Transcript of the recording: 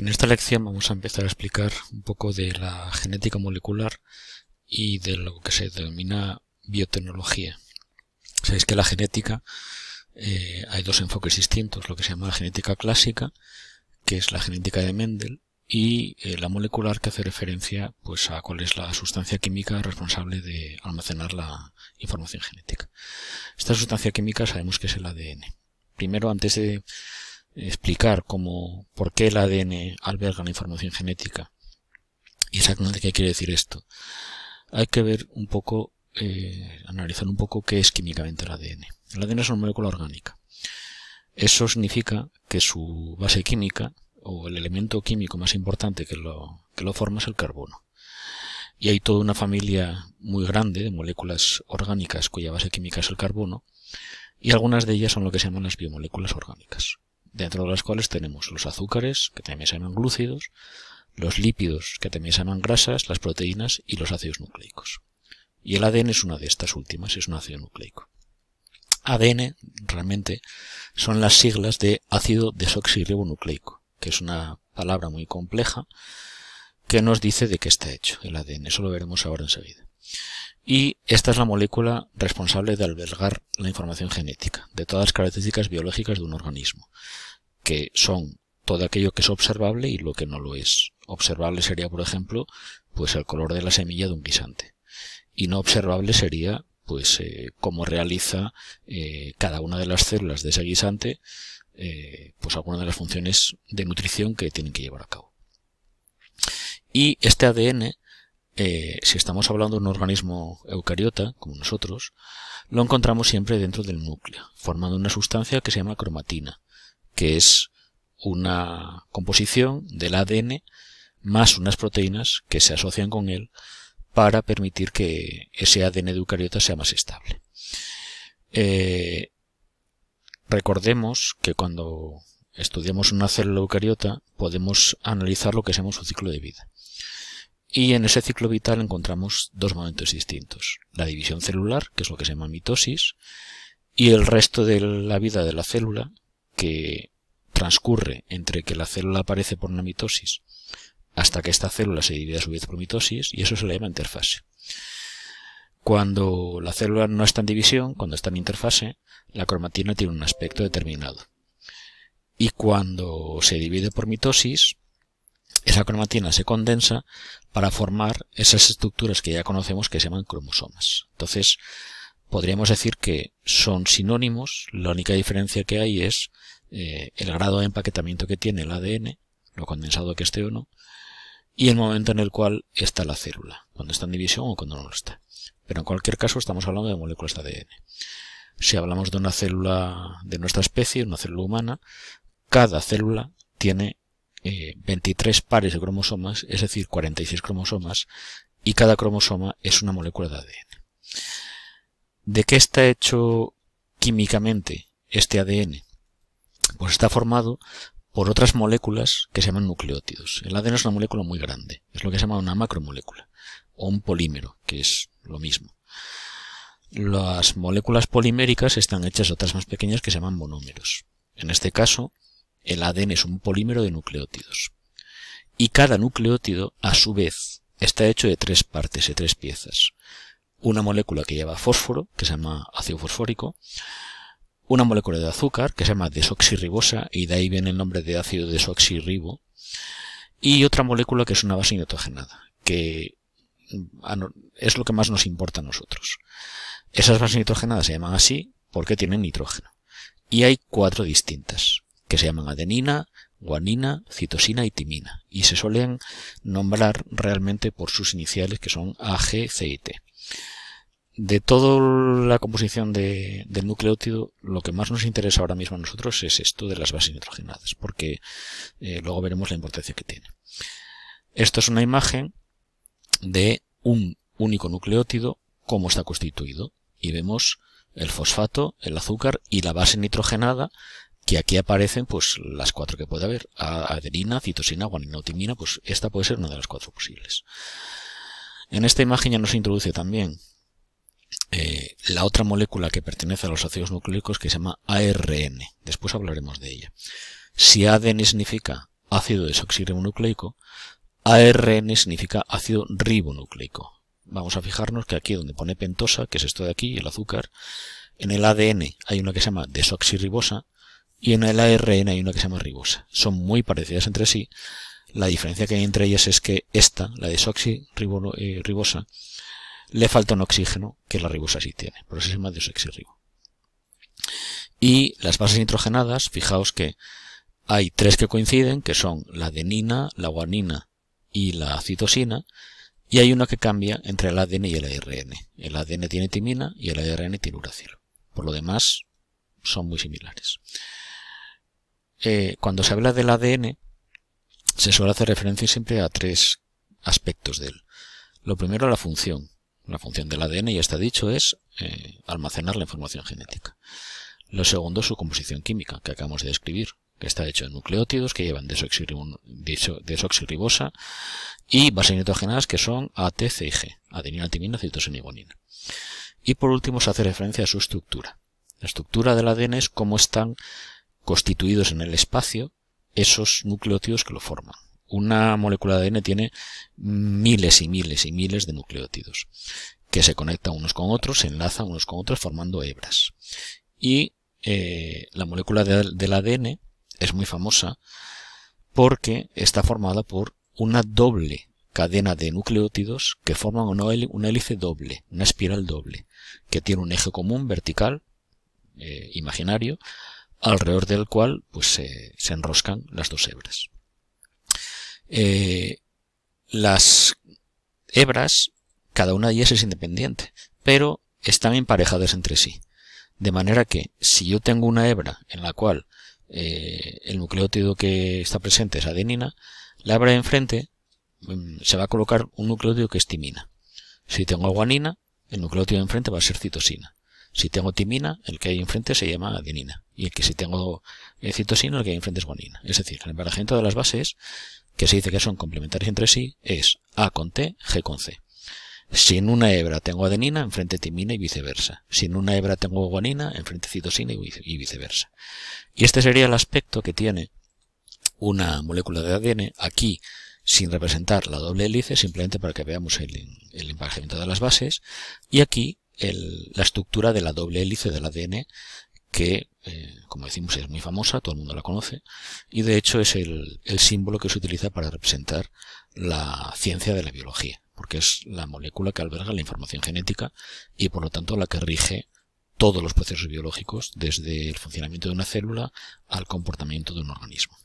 En esta lección vamos a empezar a explicar un poco de la genética molecular y de lo que se denomina biotecnología. Sabéis que la genética eh, hay dos enfoques distintos, lo que se llama la genética clásica, que es la genética de Mendel, y eh, la molecular que hace referencia pues a cuál es la sustancia química responsable de almacenar la información genética. Esta sustancia química sabemos que es el ADN. Primero, antes de explicar cómo, por qué el ADN alberga la información genética y exactamente qué quiere decir esto. Hay que ver un poco, eh, analizar un poco qué es químicamente el ADN. El ADN es una molécula orgánica. Eso significa que su base química o el elemento químico más importante que lo, que lo forma es el carbono. Y hay toda una familia muy grande de moléculas orgánicas cuya base química es el carbono, y algunas de ellas son lo que se llaman las biomoléculas orgánicas dentro de las cuales tenemos los azúcares, que también se llaman glúcidos, los lípidos, que también se llaman grasas, las proteínas y los ácidos nucleicos. Y el ADN es una de estas últimas, es un ácido nucleico. ADN realmente son las siglas de ácido desoxirribonucleico, que es una palabra muy compleja que nos dice de qué está hecho el ADN. Eso lo veremos ahora enseguida. Y esta es la molécula responsable de albergar la información genética, de todas las características biológicas de un organismo, que son todo aquello que es observable y lo que no lo es. Observable sería, por ejemplo, pues el color de la semilla de un guisante. Y no observable sería, pues, eh, cómo realiza eh, cada una de las células de ese guisante, eh, pues, alguna de las funciones de nutrición que tienen que llevar a cabo. Y este ADN eh, si estamos hablando de un organismo eucariota, como nosotros, lo encontramos siempre dentro del núcleo, formando una sustancia que se llama cromatina, que es una composición del ADN más unas proteínas que se asocian con él para permitir que ese ADN de eucariota sea más estable. Eh, recordemos que cuando estudiamos una célula eucariota podemos analizar lo que se llama su ciclo de vida. Y en ese ciclo vital encontramos dos momentos distintos. La división celular, que es lo que se llama mitosis, y el resto de la vida de la célula, que transcurre entre que la célula aparece por una mitosis hasta que esta célula se divide a su vez por mitosis, y eso se le llama interfase. Cuando la célula no está en división, cuando está en interfase, la cromatina tiene un aspecto determinado. Y cuando se divide por mitosis, esa cromatina se condensa para formar esas estructuras que ya conocemos que se llaman cromosomas. Entonces, podríamos decir que son sinónimos, la única diferencia que hay es eh, el grado de empaquetamiento que tiene el ADN, lo condensado que esté o no, y el momento en el cual está la célula, cuando está en división o cuando no lo está. Pero en cualquier caso estamos hablando de moléculas de ADN. Si hablamos de una célula de nuestra especie, una célula humana, cada célula tiene 23 eh, pares de cromosomas, es decir, 46 cromosomas, y cada cromosoma es una molécula de ADN. ¿De qué está hecho químicamente este ADN? Pues está formado por otras moléculas que se llaman nucleótidos. El ADN es una molécula muy grande, es lo que se llama una macromolécula, o un polímero, que es lo mismo. Las moléculas poliméricas están hechas de otras más pequeñas que se llaman monómeros. En este caso, el ADN es un polímero de nucleótidos. Y cada nucleótido, a su vez, está hecho de tres partes, de tres piezas. Una molécula que lleva fósforo, que se llama ácido fosfórico, una molécula de azúcar, que se llama desoxirribosa, y de ahí viene el nombre de ácido desoxirribo, y otra molécula que es una base nitrogenada, que mm, es lo que más nos importa a nosotros. Esas bases nitrogenadas se llaman así porque tienen nitrógeno. Y hay cuatro distintas que se llaman adenina, guanina, citosina y timina, y se suelen nombrar realmente por sus iniciales que son A, G, C y T. De toda la composición del nucleótido, lo que más nos interesa ahora mismo a nosotros es esto de las bases nitrogenadas, porque eh, luego veremos la importancia que tiene. Esto es una imagen de un único nucleótido, cómo está constituido, y vemos el fosfato, el azúcar y la base nitrogenada que aquí aparecen pues las cuatro que puede haber, adenina, citosina, timina. pues esta puede ser una de las cuatro posibles. En esta imagen ya nos introduce también eh, la otra molécula que pertenece a los ácidos nucleicos que se llama ARN. Después hablaremos de ella. Si ADN significa ácido desoxirribonucleico, ARN significa ácido ribonucleico. Vamos a fijarnos que aquí donde pone pentosa, que es esto de aquí, el azúcar, en el ADN hay una que se llama desoxirribosa y en el ARN hay una que se llama ribosa. Son muy parecidas entre sí. La diferencia que hay entre ellas es que esta, la desoxirribosa, eh, le falta un oxígeno que la ribosa sí tiene. Por eso se llama desoxirribo. Y las bases nitrogenadas, fijaos que hay tres que coinciden, que son la adenina, la guanina y la citosina, y hay una que cambia entre el ADN y el ARN. El ADN tiene timina y el ARN tiene uracilo. Por lo demás, son muy similares. Eh, cuando se habla del ADN, se suele hacer referencia siempre a tres aspectos de él. Lo primero, la función. La función del ADN, ya está dicho, es eh, almacenar la información genética. Lo segundo, su composición química, que acabamos de describir, que está hecho de nucleótidos que llevan desoxirribosa y bases nitrogenadas que son A, G, adenina, timina, citosina Y por último, se hace referencia a su estructura. La estructura del ADN es cómo están constituidos en el espacio esos nucleótidos que lo forman. Una molécula de ADN tiene miles y miles y miles de nucleótidos que se conectan unos con otros, se enlazan unos con otros formando hebras. Y eh, la molécula del ADN es muy famosa porque está formada por una doble cadena de nucleótidos que forman una hélice doble, una espiral doble, que tiene un eje común vertical, eh, imaginario, alrededor del cual pues, se, enroscan las dos hebras. Eh, las hebras, cada una de ellas es independiente, pero están emparejadas entre sí. De manera que si yo tengo una hebra en la cual eh, el nucleótido que está presente es adenina, la hebra de enfrente mm, se va a colocar un nucleótido que es timina. Si tengo guanina, el nucleótido de enfrente va a ser citosina. Si tengo timina, el que hay enfrente se llama adenina. Y el que si tengo eh, citosina, el que hay enfrente es guanina. Es decir, el emparejamiento de las bases, que se dice que son complementarios entre sí, es A con T, G con C. Si en una hebra tengo adenina, enfrente timina y viceversa. Si en una hebra tengo guanina, enfrente citosina y viceversa. Y este sería el aspecto que tiene una molécula de ADN aquí sin representar la doble hélice, simplemente para que veamos el, el emparejamiento de las bases. Y aquí la estructura de la doble hélice del ADN que, eh, como decimos, es muy famosa, todo el mundo la conoce, y de hecho es el, símbolo que se utiliza para representar la ciencia de la biología, porque es la molécula que alberga la información genética y por lo tanto la que rige todos los procesos biológicos, desde el funcionamiento de una célula al comportamiento de un organismo.